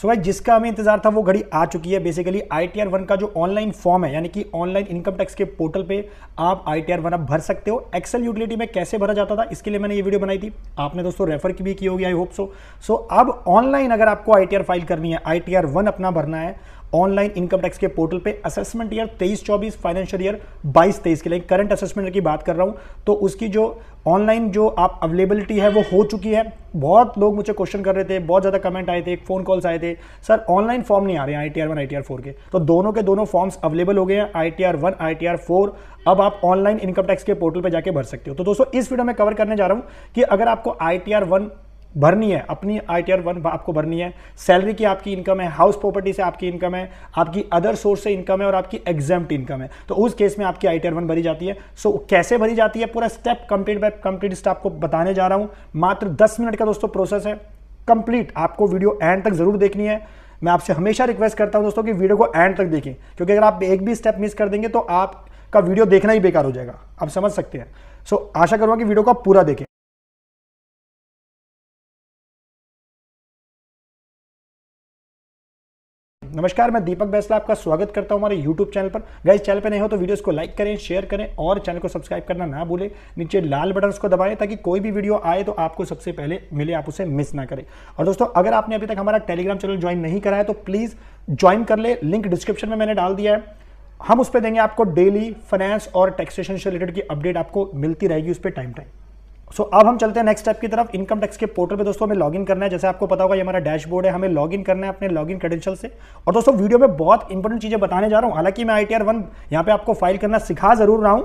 सो भाई जिसका हमें इंतजार था वो घड़ी आ चुकी है basically I T R one का जो ऑनलाइन फॉर्म है यानी कि ऑनलाइन इनकम टैक्स के पोर्टल पे आप आई टी आर वन अब भर सकते हो एक्सेल यूटिलिटी में कैसे भरा जाता था इसके लिए मैंने ये वीडियो बनाई थी आपने दोस्तों रेफर की भी की होगी आई होप सो सो अब ऑनलाइन अगर आपको आई टी आर फाइल करनी है आई टी आर वन अपना भरना है ऑनलाइन इनकम टैक्स के पोर्टल पे असेसमेंट ईयर तेईस चौबीस फाइनेंशियल ईयर 22-23 के लिए करंट असेसमेंट की बात कर रहा हूँ तो उसकी जो ऑनलाइन जो आप अवेलेबिलिटी है वो हो चुकी है बहुत लोग मुझे क्वेश्चन कर रहे थे बहुत ज़्यादा कमेंट आए थे फोन कॉल्स आए थे सर ऑनलाइन फॉर्म नहीं आ रहे हैं I T R one I T R four के तो दोनों के दोनों फॉर्म्स अवेलेबल हो गए हैं I T R one I T R four अब आप ऑनलाइन इनकम टैक्स के पोर्टल पर जाके भर सकते हो तो दोस्तों इस वीडियो में कवर करने जा रहा हूँ कि अगर आपको आई टी आर वन भरनी है अपनी आई टी आर वन आपको भरनी है सैलरी की आपकी इनकम है हाउस प्रॉपर्टी से आपकी इनकम है आपकी अदर सोर्स से इनकम है और आपकी एग्जाम इनकम है तो उस केस में आपकी आई टी आर वन भरी जाती है सो so, कैसे भरी जाती है पूरा step complete by complete step आपको बताने जा रहा हूं मात्र दस मिनट का दोस्तों प्रोसेस है कंप्लीट आपको वीडियो एंड तक जरूर देखनी है मैं आपसे हमेशा रिक्वेस्ट करता हूं दोस्तों कि वीडियो को एंड तक देखें क्योंकि अगर आप एक भी स्टेप मिस कर देंगे तो आपका वीडियो देखना ही बेकार हो जाएगा आप समझ सकते हैं सो so, आशा करूंगा कि वीडियो को आप पूरा देखें नमस्कार मैं दीपक बैसला आपका स्वागत करता हूं हमारे यूट्यूब चैनल पर गाइज चैनल पर नहीं हो तो वीडियोस को लाइक करें शेयर करें और चैनल को सब्सक्राइब करना ना भूलें नीचे लाल बटन उसको दबाएं ताकि कोई भी वीडियो आए तो आपको सबसे पहले मिले आप उसे मिस ना करें और दोस्तों अगर आपने अभी तक हमारा टेलीग्राम चैनल ज्वाइन नहीं करा है तो प्लीज़ ज्वाइन कर ले लिंक डिस्क्रिप्शन में मैंने डाल दिया है हम उस पर देंगे आपको डेली फाइनेंस और टैक्सेशन से रिलेटेड की अपडेट आपको मिलती रहेगी उस पर टाइम टाइम सो so, अब हम चलते हैं नेक्स्ट स्टेप की तरफ इनकम टैक्स के पोर्टल पे दोस्तों हमें लॉगिन करना है जैसे आपको पता होगा ये हमारा डैशबोर्ड है हमें लॉगिन करना है अपने लॉगिन क्रेडेंशियल से और दोस्तों वीडियो में बहुत इंपॉर्टेंट चीज़ें बताने जा रहा हूं हालांकि मैं आई टी आर वन यहाँ पे आपको फाइल करना सिखा जरूर रहा हूं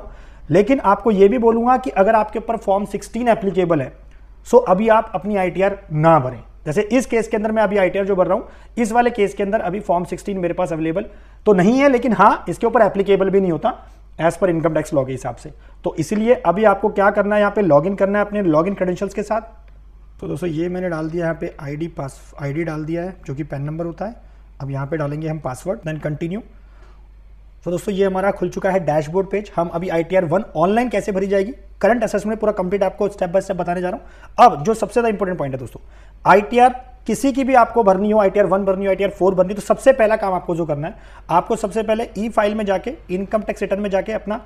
लेकिन आपको ये भी बोलूंगा कि अगर आपके ऊपर फॉर्म सिक्सटीन एप्लीकेबल है सो so अभी आप अपनी आई ना भरें जैसे इस केस के अंदर मैं अभी आई जो भर रहा हूं इस वाले केस के अंदर अभी फॉर्म सिक्सटीन मेरे पास अवेलेबल तो नहीं है लेकिन हाँ इसके ऊपर एप्लीकेबल भी नहीं होता as per income tax law के हिसाब से तो इसीलिए अभी आपको क्या करना है यहाँ पे लॉगिन करना है अपने लॉगिन क्रेडेंशियल्स के साथ तो दोस्तों ये मैंने डाल दिया यहाँ पे आईडी पास आईडी डाल दिया है जो कि पैन नंबर होता है अब यहाँ पे डालेंगे हम पासवर्ड देन कंटिन्यू तो दोस्तों ये हमारा खुल चुका है डैशबोर्ड पेज हम अभी I T R one online कैसे भरी जाएगी करंट असेसमेंट पूरा कंप्लीट आपको स्टेप बाय स्टेप बताने जा रहा हूँ अब जो सबसे ज़्यादा इंपॉर्टेंट पॉइंट है दोस्तों आई टी आर किसी की भी आपको भरनी हो आई टी आर वन भरनी हो आई टी आर फोर भरनी तो सबसे पहला काम आपको जो करना है आपको सबसे पहले ई फाइल में जाके इनकम टैक्स रिटर्न में जाके अपना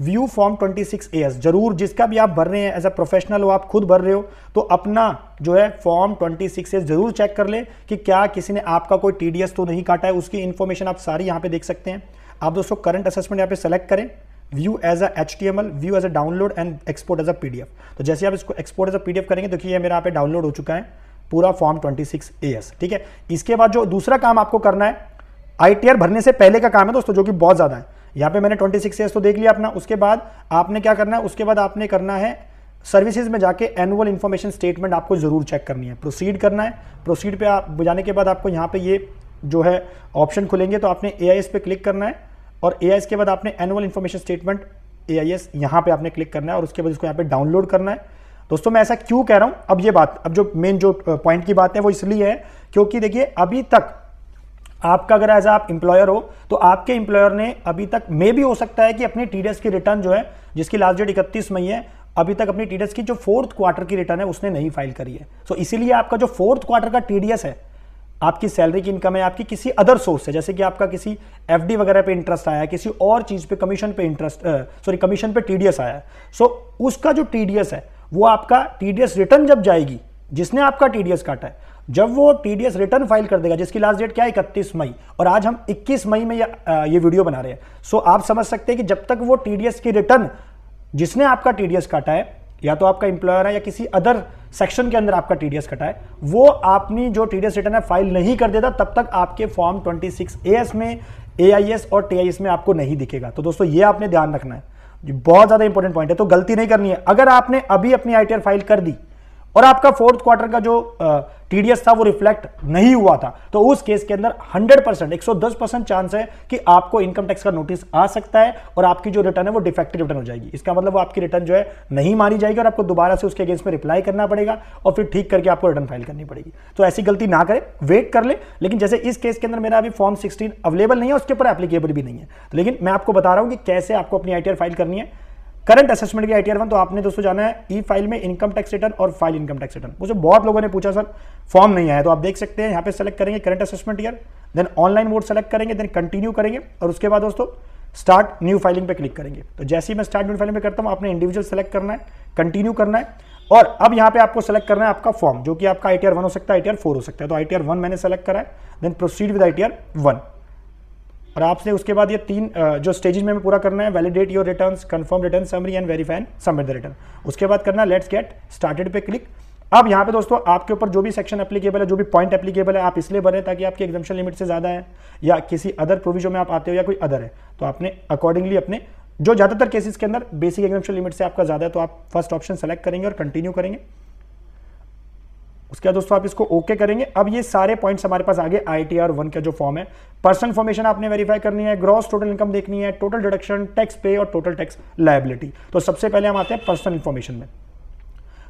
व्यू फॉर्म 26 एस जरूर जिसका भी आप भर रहे हैं एज ए प्रोफेशनल हो आप खुद भर रहे हो तो अपना जो है फॉर्म 26 एस जरूर चेक कर लें कि क्या किसी ने आपका कोई टीडीएस तो नहीं काटा है उसकी इन्फॉर्मेशन आप सारी यहाँ पे देख सकते हैं आप दोस्तों करंट असेसमेंट यहाँ पे सेलेक्ट करें view as a H T M L view as a download and export as a P D F तो जैसे आप इसको export as a P D F करेंगे देखिए ये मेरा यहाँ पे डाउनलोड हो चुका है पूरा फॉर्म 26 एस ठीक है इसके बाद जो दूसरा काम आपको करना है आईटीआर भरने से पहले का काम है दोस्तों जो कि बहुत ज़्यादा है यहां पे मैंने 26 एस तो देख लिया अपना उसके बाद आपने क्या करना है उसके बाद आपने करना है सर्विसेज में जाके एनुअल इन्फॉर्मेशन स्टेटमेंट आपको ज़रूर चेक करनी है प्रोसीड करना है प्रोसीड पे आप जाने के बाद आपको यहाँ पे ये जो है ऑप्शन खुलेंगे तो आपने ए पे क्लिक करना है और ए के बाद आपने annual information statement A I S यहाँ पर आपने क्लिक करना है और उसके बाद इसको यहाँ पे डाउनलोड करना है दोस्तों मैं ऐसा क्यों कह रहा हूं अब ये बात अब जो मेन जो पॉइंट की बात है वो इसलिए है क्योंकि देखिए अभी तक आपका अगर एज आप इंप्लॉयर हो तो आपके इंप्लॉयर ने अभी तक मे भी हो सकता है कि अपनी टीडीएस की रिटर्न जो है जिसकी लास्ट डेट इकतीस मई है अभी तक अपनी टीडीएस की जो फोर्थ क्वार्टर की रिटर्न है उसने नहीं फाइल करी है सो so, इसीलिए आपका जो फोर्थ क्वार्टर का टीडीएस है आपकी सैलरी की इनकम है आपकी किसी अदर सोर्स है जैसे कि आपका किसी एफ वगैरह पे इंटरेस्ट आया किसी और चीज़ पे कमीशन पे इंटरेस्ट सॉरी कमीशन पे टीडीएस आया सो so, उसका जो टीडीएस है वो आपका टी रिटर्न जब जाएगी जिसने आपका टी काटा है जब वो टी रिटर्न फाइल कर देगा जिसकी लास्ट डेट क्या है इकतीस मई और आज हम इक्कीस मई में ये, वीडियो बना रहे हैं सो आप समझ सकते हैं कि जब तक वो टी की रिटर्न जिसने आपका टी काटा है या तो आपका इंप्लॉयर है या किसी अदर सेक्शन के अंदर आपका टीडीएस कटा है वो आपने जो टीडीएस रिटर्न है फाइल नहीं कर देता तब तक आपके फॉर्म 26 एएस में एआईएस और टीआईएस में आपको नहीं दिखेगा तो दोस्तों ये आपने ध्यान रखना है बहुत ज़्यादा इंपॉर्टेंट पॉइंट है तो गलती नहीं करनी है अगर आपने अभी अपनी आई फाइल कर दी और आपका फोर्थ क्वार्टर का जो टीडीएस था वो रिफ्लेक्ट नहीं हुआ था तो उस केस के अंदर 100 परसेंट एक परसेंट चांस है कि आपको इनकम टैक्स का नोटिस आ सकता है और आपकी जो रिटर्न है वो डिफेक्टिव रिटर्न हो जाएगी इसका मतलब वो आपकी रिटर्न जो है नहीं मानी जाएगी और आपको दोबारा से उसके अगेंस्ट में रिप्लाई करना पड़ेगा और फिर ठीक करके आपको रिटर्न फाइल करनी पड़ेगी तो ऐसी गलती ना करें वेट कर ले लेकिन जैसे इस केस के अंदर मेरा अभी फॉर्म सिक्सटीन अवेलेबल नहीं है उसके ऊपर एप्लीकेबल भी नहीं है तो लेकिन मैं आपको बता रहा हूँ कि कैसे आपको अपनी आई फाइल करनी है करंट असेसमेंट की आईटीआर वन तो आपने दोस्तों जाना है ई e फाइल में इनकम टैक्स रिटर्न और फाइल इनकम टैक्स रिटर्न मुझे बहुत लोगों ने पूछा सर फॉर्म नहीं आया तो आप देख सकते हैं यहाँ पे सेलेक्ट करेंगे current assessment year then online mode select करेंगे देन कंटिन्यू करेंगे और उसके बाद दोस्तों स्टार्ट न्यू फाइलिंग पे क्लिक करेंगे तो जैसे ही मैं स्टार्ट न्यू फाइलिंग पे करता हूँ आपने इंडिविजुअल सेलेक्ट करना है कंटिन्यू करना है और अब यहाँ पे आपको सेलेक्ट करना है आपका फॉर्म जो कि आपका आई टी हो सकता है आई टी हो सकता है तो आई टी मैंने सेलेक्ट करा है then proceed with I T one और आपसे उसके बाद ये तीन जो स्टेजेस में पूरा करना है validate your return confirm return summary and verify and submit the return उसके बाद करना लेट्स गेट स्टार्टेड पे क्लिक अब यहाँ पे दोस्तों आपके ऊपर जो भी सेक्शन एप्लीकेबल है जो भी पॉइंट एप्लीकेबल है आप इसलिए बने ताकि आपकी एग्जामेशन लिमिट से ज़्यादा है या किसी अदर प्रोविजन में आप आते हो या कोई अदर है तो आपने अकॉर्डिंगली अपने जो ज़्यादातर केसेस के अंदर बेसिक एग्जामेशन लिमिट से आपका ज़्यादा है तो आप फर्स्ट ऑप्शन सेलेक्ट करेंगे और कंटिन्यू करेंगे उसके बाद दोस्तों आप इसको ओके करेंगे अब ये सारे पॉइंट्स हमारे पास आगे आई टी आर वन का जो फॉर्म है पर्सन फॉर्मेशन आपने वेरीफाई करनी है ग्रॉस टोटल इनकम देखनी है टोटल डिडक्शन टैक्स पे और टोटल टैक्स लाइबिलिटी तो सबसे पहले हम आते हैं पर्सनल इन्फॉर्मेशन में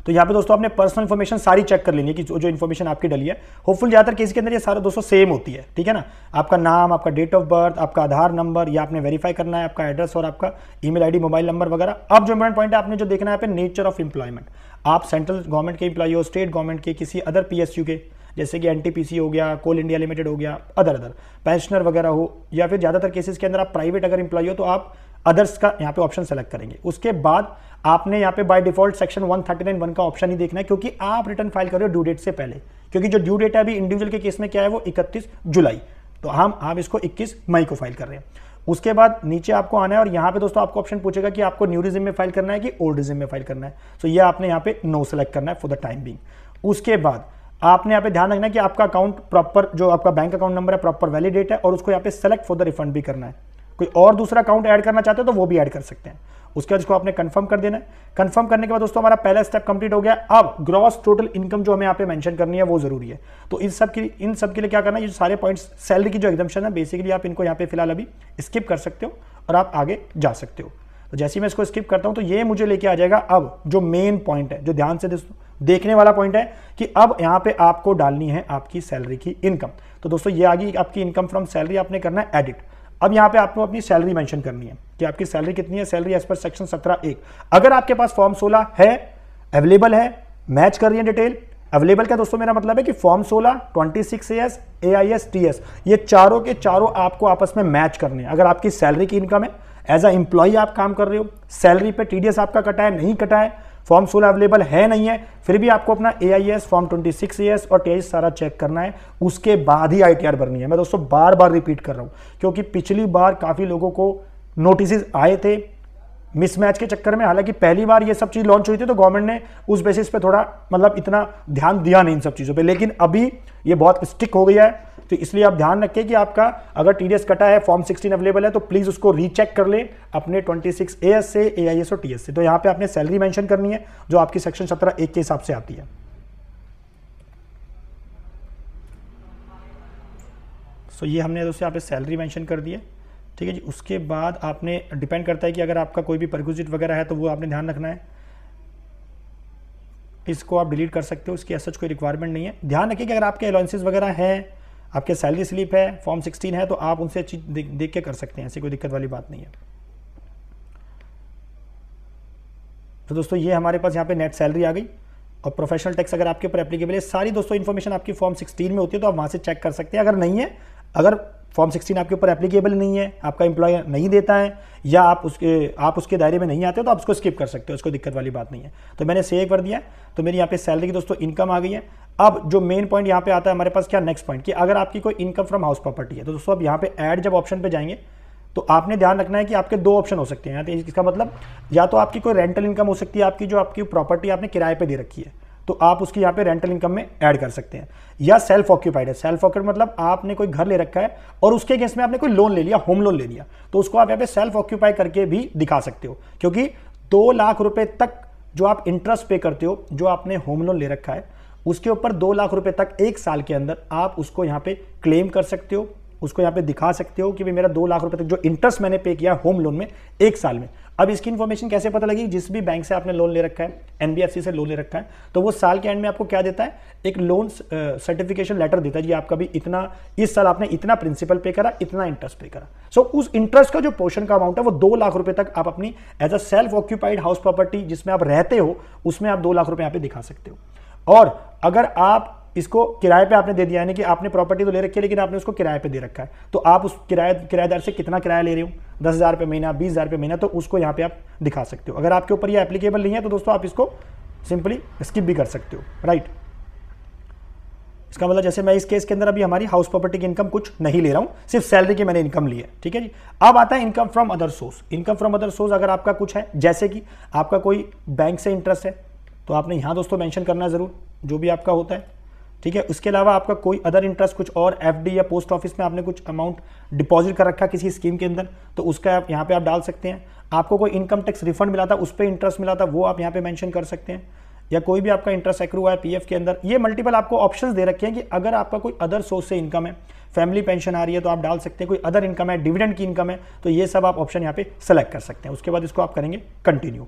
तो यहाँ पे दोस्तों आपने पर्सनल इन्फॉर्मेशन सारी चेक कर लेनी है कि जो जो इन्फॉर्मेशन आपकी डली है होपफुल ज़्यादातर केस के अंदर ये सारा दोस्तों सेम होती है ठीक है ना आपका नाम आपका डेट ऑफ बर्थ आपका आधार नंबर या आपने वेरीफाई करना है आपका एड्रेस और आपका ईमेल आईडी मोबाइल नंबर वगैरह अब जो इंपॉर्टेंट पॉइंट है आपने जो देखना है नेचर ऑफ इंप्लॉयमेंट आप सेंट्रल गवर्नमेंट के इंप्लाई हो स्टेट गवर्नमेंट के किसी अदर पीएसयू के जैसे कि एनटीपीसी हो गया कोल इंडिया लिमिटेड हो गया अदर अदर पेंशनर वगैरह हो या फिर ज़्यादातर केसेस के अंदर आप प्राइवेट अगर इंप्लाई हो तो आप अदर्स का यहाँ पे ऑप्शन सेलेक्ट करेंगे उसके बाद आपने यहाँ पे by default section one thirty nine one का ऑप्शन ही देखना है क्योंकि आप रिटर्न फाइल कर रहे हो ड्यू डेट से पहले क्योंकि जो ड्यू डेट है अभी इंडिविजुअल के केस में क्या है वो इकतीस जुलाई तो हम आप इसको इक्कीस मई को फाइल कर रहे हैं उसके बाद नीचे आपको आना है और यहाँ पे दोस्तों आपको ऑप्शन पूछेगा कि आपको न्यूरिज्म में फाइल करना है कि ओल्डिज्म में फाइल करना है सो so, ये आपने यहाँ पे नो सेलेक्ट करना है फॉर द टाइम बिंग उसके बाद आपने यहाँ पे ध्यान रखना है कि आपका अकाउंट प्रॉपर जो आपका बैंक अकाउंट नंबर है प्रॉपर वैलिडेट है और उसको यहाँ पे सेलेक्ट फॉर द रिफंड भी करना है कोई और दूसरा अकाउंट ऐड करना चाहते हो तो वो भी ऐड कर सकते हैं उसके बाद इसको आपने कंफर्म कर देना है कंफर्म करने के बाद दोस्तों हमारा पहला स्टेप कंप्लीट हो गया अब ग्रॉस टोटल इनकम जो हमें यहाँ पे मेंशन करनी है वो जरूरी है तो इन सब की इन सब के लिए क्या करना है ये सारे पॉइंट्स सैलरी की जो एग्जामेशन है बेसिकली आप इनको यहाँ पे फिलहाल अभी स्किप कर सकते हो और आप आगे जा सकते हो तो जैसे ही मैं इसको स्किप करता हूँ तो ये मुझे लेके आ जाएगा अब जो मेन पॉइंट है जो ध्यान से देखने वाला पॉइंट है कि अब यहाँ पे आपको डालनी है आपकी सैलरी की इनकम तो दोस्तों ये आ गई आपकी इनकम फ्रॉम सैलरी आपने करना है एडिट अब यहाँ पे आपको अपनी सैलरी मेंशन करनी है कि आपकी सैलरी कितनी है सैलरी एज पर सेक्शन सत्रह एक अगर आपके पास फॉर्म सोलह है अवेलेबल है मैच कर रही है डिटेल अवेलेबल का दोस्तों मेरा मतलब है कि फॉर्म सोलह 16, 26 S A I S T S ये चारों के चारों आपको आपस में मैच करने हैं अगर आपकी सैलरी की इनकम है एज अ एम्प्लॉई आप काम कर रहे हो सैलरी पे टीडीएस आपका कटा है नहीं कटा है फॉर्म सोलह अवेलेबल है नहीं है फिर भी आपको अपना A I S form twenty six A S और टी एस सारा चेक करना है उसके बाद ही आई टी आर भरनी है मैं दोस्तों बार बार रिपीट कर रहा हूँ क्योंकि पिछली बार काफ़ी लोगों को नोटिस आए थे मिसमैच के चक्कर में हालांकि पहली बार ये सब चीज़ लॉन्च हुई थी तो गवर्नमेंट ने उस बेसिस पे थोड़ा मतलब इतना ध्यान दिया नहीं इन सब चीज़ों पे लेकिन अभी ये बहुत स्टिक हो गया है तो इसलिए आप ध्यान रखें कि आपका अगर टी कटा है फॉर्म 16 अवेलेबल है तो प्लीज़ उसको रीचेक कर लें अपने 26 एएस से ए और टी से तो यहाँ पे आपने सैलरी मैंशन करनी है जो आपकी सेक्शन सत्रह एक के हिसाब से आती है सो ये हमने दोस्तों यहाँ पे सैलरी मेंशन कर दी है ठीक है जी उसके बाद आपने डिपेंड करता है कि अगर आपका कोई भी परगुजिट वगैरह है तो वो आपने ध्यान रखना है इसको आप डिलीट कर सकते हो उसकी ऐसा कोई रिक्वायरमेंट नहीं है ध्यान रखिए कि अगर आपके अलाउंसेज वगैरह हैं आपके सैलरी स्लिप है फॉर्म सिक्सटीन है तो आप उनसे चीज देख, देख के कर सकते हैं ऐसी कोई दिक्कत वाली बात नहीं है तो दोस्तों ये हमारे पास यहाँ पे नेट सैलरी आ गई और प्रोफेशनल टैक्स अगर आपके ऊपर एप्लीकेबल है सारी दोस्तों इन्फॉर्मेशन आपकी फॉर्म सिक्सटीन में होती है तो आप वहाँ से चेक कर सकते हैं अगर नहीं है अगर फॉर्म सिक्सटीन आपके ऊपर एप्लीकेबल नहीं है आपका इंप्लॉय नहीं देता है या आप उसके आप उसके दायरे में नहीं आते हो तो आप उसको स्किप कर सकते हो उसको दिक्कत वाली बात नहीं है तो मैंने सेव कर दिया तो मेरी यहाँ पे सैलरी की दोस्तों इनकम आ गई है अब जो मेन पॉइंट यहाँ पे आता है हमारे पास क्या नेक्स्ट पॉइंट कि अगर आपकी कोई इनकम फ्रॉम हाउस प्रॉपर्टी है तो दोस्तों आप यहाँ पे ऐड जब ऑप्शन पर जाएंगे तो आपने ध्यान रखना है कि आपके दो ऑप्शन हो सकते हैं तो इसका मतलब या तो आपकी कोई रेंटल इनकम हो सकती है आपकी जो आपकी प्रॉपर्टी आपने किराए पर दे रखी है तो आप उसकी यहाँ पे रेंटल इनकम में ऐड कर सकते हैं या सेल्फ ऑक्यूपाइड है सेल्फ ऑक्यूपाइड मतलब आपने कोई घर ले रखा है और उसके अगेंस्ट में आपने कोई लोन ले लिया होम लोन ले लिया तो उसको आप यहाँ पे सेल्फ ऑक्यूपाई करके भी दिखा सकते हो क्योंकि दो लाख रुपए तक जो आप इंटरेस्ट पे करते हो जो आपने होम लोन ले रखा है उसके ऊपर दो लाख रुपए तक एक साल के अंदर आप उसको यहाँ पे क्लेम कर सकते हो उसको यहाँ पे दिखा सकते हो कि भाई मेरा दो लाख रुपए तक जो इंटरेस्ट मैंने पे किया होम लोन में एक साल में अब इसकी इन्फॉर्मेशन कैसे पता लगी जिस भी बैंक से आपने लोन ले रखा है एनबीएफसी से लोन ले रखा है तो वो साल के एंड में आपको क्या देता है एक लोन सर्टिफिकेशन लेटर देता है जी आपका भी इतना इस साल आपने इतना प्रिंसिपल पे करा इतना इंटरेस्ट पे करा सो so, उस इंटरेस्ट का जो पोर्शन का अमाउंट है वो दो लाख रुपए तक आप अपनी as a self occupied house property जिसमें आप रहते हो उसमें आप दो लाख रुपए यहाँ पे दिखा सकते हो और अगर आप इसको किराए पे आपने दे दिया यानी कि आपने प्रॉपर्टी तो ले रखी है लेकिन आपने उसको किराए पे दे रखा है तो आप उस किराए किराएदार से कितना किराया ले रहे हो दस हज़ार रुपये महीना बीस हज़ार रुपये महीना तो उसको यहाँ पे आप दिखा सकते हो अगर आपके ऊपर ये एप्लीकेबल नहीं है तो दोस्तों आप इसको सिंपली स्किप भी कर सकते हो राइट इसका मतलब जैसे मैं इस केस के अंदर अभी हमारी हाउस प्रॉपर्टी की इनकम कुछ नहीं ले रहा हूँ सिर्फ सैलरी की मैंने इनकम ली है ठीक है जी अब आता है income from other source income from other source अगर आपका कुछ है जैसे कि आपका कोई बैंक से इंटरेस्ट है तो आपने यहाँ दोस्तों मैंशन करना ज़रूर जो भी आपका होता है ठीक है उसके अलावा आपका कोई अदर इंटरेस्ट कुछ और एफ या पोस्ट ऑफिस में आपने कुछ अमाउंट डिपॉजिट कर रखा किसी स्कीम के अंदर तो उसका आप यहाँ पे आप डाल सकते हैं आपको कोई इनकम टैक्स रिफंड मिला था उस पर इंटरेस्ट मिला था वो आप यहाँ पे मैंशन कर सकते हैं या कोई भी आपका इंटरेस्ट एक्रू हुआ है पी के अंदर ये मल्टीपल आपको ऑप्शन दे रखे हैं कि अगर आपका कोई अदर सोर्स से इनकम है फैमिली पेंशन आ रही है तो आप डाल सकते हैं कोई अदर इनकम है डिविडेंड की इनकम है तो ये सब आप ऑप्शन यहाँ पे सेलेक्ट कर सकते हैं उसके बाद इसको आप करेंगे कंटिन्यू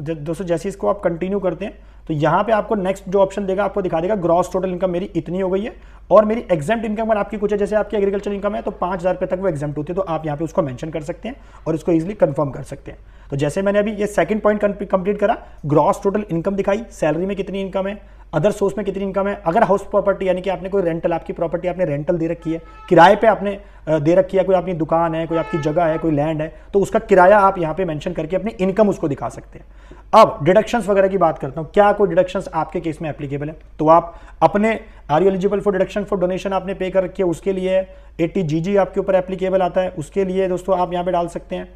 दोस्तों जैसे इसको आप कंटिन्यू करते हैं तो यहाँ पे आपको नेक्स्ट जो ऑप्शन देगा आपको दिखा देगा ग्रॉस टोटल इनकम मेरी इतनी हो गई है और मेरी एग्जाम इनकम अगर आपकी कुछ है जैसे आपकी एग्रीकल्चर इनकम है तो पाँच हज़ार तक वो एग्जाम होती है तो आप यहाँ पे उसको मेंशन कर सकते हैं और इसको ईजिली कंफर्म कर सकते हैं तो जैसे मैंने अभी ये सेकंड पॉइंट कंप्लीट करा ग्रॉस टोटल इनकम दिखाई सैलरी में कितनी इनकम है अदर सोर्स में कितनी इनकम है अगर हाउस प्रॉपर्टी यानी कि आपने कोई रेंटल आपकी प्रॉपर्टी आपने रेंटल दे रखी है किराए पे आपने दे रखी है कोई आपकी दुकान है कोई आपकी जगह है कोई लैंड है तो उसका किराया आप यहाँ पे मेंशन करके अपनी इनकम उसको दिखा सकते हैं अब डिडक्शंस वगैरह की बात करता हूँ क्या कोई डिडक्शंस आपके केस में एप्लीकेबल है तो आप अपने are you eligible for deduction for donation आपने पे कर रखी है उसके लिए एट्टी जी आपके ऊपर एप्लीकेबल आता है उसके लिए दोस्तों आप यहाँ पे डाल सकते हैं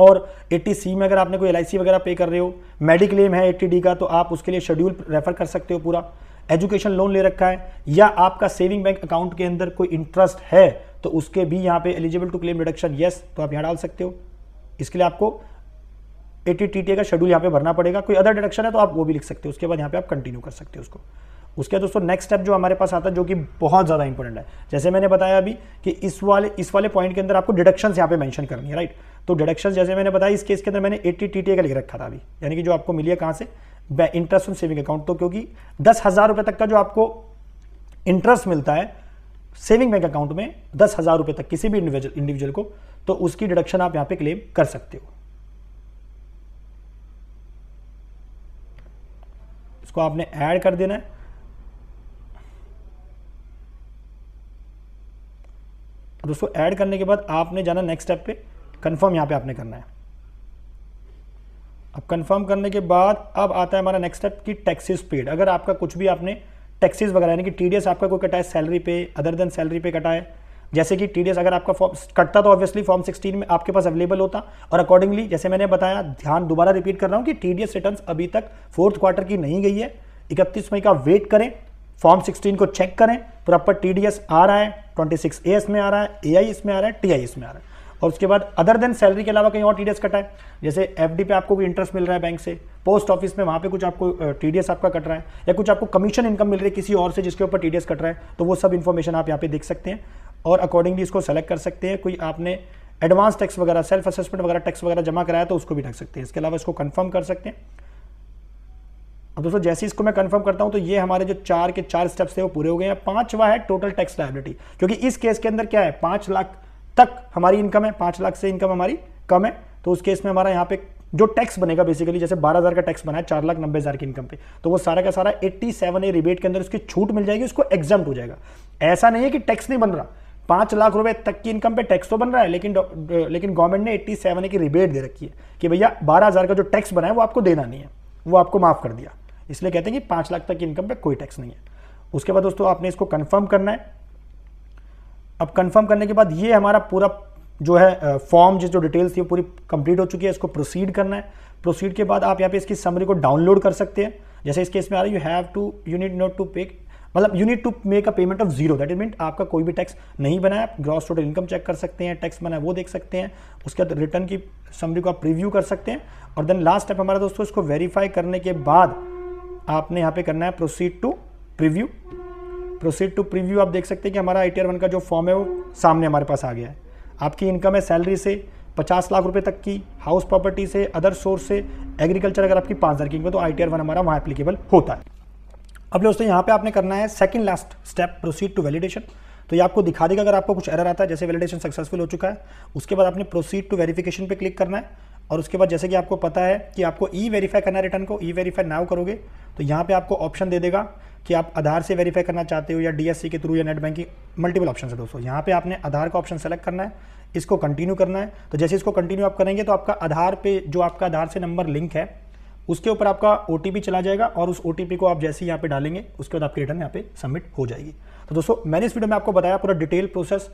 और ए में अगर आपने कोई एल वगैरह पे कर रहे हो मेडिक्लेम है ए का तो आप उसके लिए शेड्यूल रेफर कर सकते हो पूरा एजुकेशन लोन ले रखा है या आपका सेविंग बैंक अकाउंट के अंदर कोई इंटरेस्ट है तो उसके भी यहाँ पे eligible to claim reduction yes तो आप यहाँ डाल सकते हो इसके लिए आपको ए टी टी का शेड्यूल यहाँ पे भरना पड़ेगा कोई अदर डिडक्शन है तो आप वो भी लिख सकते हो उसके बाद यहाँ पे आप कंटिन्यू कर सकते हो उसको उसके बाद दोस्तों नेक्स्ट स्टेप जो हमारे पास आता है जो कि बहुत ज़्यादा इंपॉर्टेंट है जैसे मैंने बताया अभी कि इस वाले इस वाले पॉइंट के अंदर आपको डिडक्शन यहाँ पे मैंशन करनी है राइट तो डिडक्शन जैसे मैंने बताया इस केस के अंदर मैंने एट्टी टी का लिख रखा था अभी यानी कि जो आपको मिली है कहाँ से इंटरेस्ट ऑन सेविंग अकाउंट तो क्योंकि दस हज़ार रुपये तक का जो आपको इंटरेस्ट मिलता है सेविंग बैंक अकाउंट में दस हज़ार रुपये तक किसी भी इंडिविजुअल इंडिविजुअल को तो उसकी डिडक्शन आप यहाँ पे क्लेम कर सकते हो इसको आपने ऐड कर देना है दोस्तों ऐड करने के बाद आपने जाना नेक्स्ट स्टेप पे कंफर्म यहां पे आपने करना है अब कंफर्म करने के बाद अब आता है हमारा नेक्स्ट स्टेप कि टैक्सेस पेड अगर आपका कुछ भी आपने टैक्सेस वगैरह यानी कि टीडीएस आपका कोई कटा है सैलरी पे अदर देन सैलरी पे कटा है जैसे कि टीडीएस अगर आपका फॉर्म कटता तो ऑब्वियसली फॉर्म 16 में आपके पास अवेलेबल होता और अकॉर्डिंगली जैसे मैंने बताया ध्यान दोबारा रिपीट कर रहा हूं कि टीडीएस रिटर्न अभी तक फोर्थ क्वार्टर की नहीं गई है इकतीस मई का वेट करें फॉर्म 16 को चेक करें प्रॉपर टीडीएस आ रहा है ट्वेंटी सिक्स ए एस में आ रहा है ए आई इसमें आ रहा है टी आई में आ रहा है और उसके बाद अदर देन सैलरी के अलावा कहीं और टीडीएस कटा है जैसे एफडी पे आपको कोई इंटरेस्ट मिल रहा है बैंक से पोस्ट ऑफिस में वहां पे कुछ आपको टीडीएस आपका कट रहा है या कुछ आपको कमीशन इनकम मिल रही है किसी और से जिसके ऊपर टीडीएस कट रहा है तो वो सब इन्फॉर्मेशन आप यहाँ पे देख सकते हैं और अकॉर्डिंगली इसको सेलेक्ट कर सकते हैं कोई आपने एडवांस टैक्स वगैरह सेल्फ असेसमेंट वगैरह टैक्स वगैरह जमा कराया तो उसको भी ढक सकते हैं इसके अलावा इसको कन्फर्म कर सकते हैं अब दोस्तों जैसे इसको मैं कंफर्म करता हूं तो ये हमारे जो चार के चार स्टेप्स थे वो पूरे हो गए हैं पांचवा है टोटल टैक्स लाइबिलिटी क्योंकि इस केस के अंदर क्या है पांच लाख तक हमारी इनकम है पांच लाख से इनकम हमारी कम है तो उस केस में हमारा यहाँ पे जो टैक्स बनेगा बेसिकली जैसे बारह हज़ार का टैक्स बना है चार लाख नब्बे हज़ार की इनकम पे तो वो सारा का सारा एट्टी सेवन ए रिबेट के अंदर उसकी छूट मिल जाएगी उसको एग्जाम हो जाएगा ऐसा नहीं है कि टैक्स नहीं बन रहा पांच लाख रुपए तक की इनकम पे टैक्स तो बन रहा है लेकिन लेकिन गवर्नमेंट ने एट्टी सेवन ए की रिबेट दे रखी है कि भैया बारह हज़ार का जो टैक्स बना है वो आपको देना नहीं है वो आपको माफ़ कर दिया इसलिए कहते हैं कि पांच लाख तक की इनकम पर कोई टैक्स नहीं है उसके बाद दोस्तों आपने इसको कन्फर्म करना है अब कंफर्म करने के बाद ये हमारा पूरा जो है फॉर्म जिस जो डिटेल्स थी वो पूरी कंप्लीट हो चुकी है इसको प्रोसीड करना है प्रोसीड के बाद आप यहाँ पे इसकी समरी को डाउनलोड कर सकते हैं जैसे इस केस में आ रहा है you have to you need not to pay मतलब you need to make a payment of zero that is mean आपका कोई भी टैक्स नहीं बना है आप ग्रॉस टोटल इनकम चेक कर सकते हैं टैक्स बना है वो देख सकते हैं उसके बाद रिटर्न की समरी को आप प्रीव्यू कर सकते हैं और देन लास्ट स्टेप हमारा दोस्तों इसको वेरीफाई करने के बाद आपने यहाँ पे करना है proceed to preview proceed to preview आप देख सकते हैं कि हमारा आई वन का जो फॉर्म है वो सामने हमारे पास आ गया है आपकी इनकम है सैलरी से पचास लाख रुपए तक की हाउस प्रॉपर्टी से अदर सोर्स से एग्रीकल्चर अगर आपकी पाँच हज़ार की तो आई टी हमारा वहाँ एप्लीकेबल होता है अब दोस्तों यहाँ पे आपने करना है second last step proceed to validation तो ये आपको दिखा देगा अगर आपको कुछ एरर आता है जैसे वैलिडेशन सक्सेसफुल हो चुका है उसके बाद आपने प्रोसीड टू वेरिफिकेशन पे क्लिक करना है और उसके बाद जैसे कि आपको पता है कि आपको ई वेरीफाई करना है रिटर्न को ई वेरीफाई नाउ करोगे तो यहाँ पे आपको ऑप्शन दे देगा कि आप आधार से वेरीफाई करना चाहते हो या डीएससी के थ्रू या नेट बैंकिंग मल्टीपल ऑप्शन है दोस्तों यहाँ पे आपने आधार का ऑप्शन सेलेक्ट करना है इसको कंटिन्यू करना है तो जैसे इसको कंटिन्यू आप करेंगे तो आपका आधार पे जो आपका आधार से नंबर लिंक है उसके ऊपर आपका ओ चला जाएगा और उस ओ को आप जैसे ही यहाँ पे डालेंगे उसके बाद आपकी रिटर्न यहाँ पे सबमिट हो जाएगी तो दोस्तों मैंने इस वीडियो में आपको बताया पूरा detail process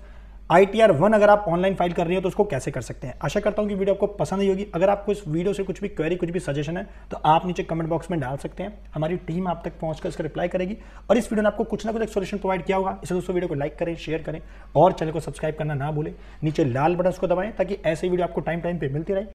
I T R one अगर आप ऑनलाइन फाइल कर रहे हो तो उसको कैसे कर सकते हैं आशा करता हूँ कि वीडियो आपको पसंद ही होगी अगर आपको इस वीडियो से कुछ भी क्वेरी कुछ भी सजेशन है तो आप नीचे कमेंट बॉक्स में डाल सकते हैं हमारी टीम आप तक पहुंचकर इसका रिप्लाई करेगी और इस वीडियो ने आपको कुछ ना कुछ एक सोल्यूशन प्रोवाइड किया होगा इसे दोस्तों वीडियो को लाइक करें शेयर करें और चैनल को सब्सक्राइब करना ना भूलें नीचे लाल बटन उसको दबाएं ताकि ऐसे वीडियो आपको टाइम टाइम पर मिलती रहे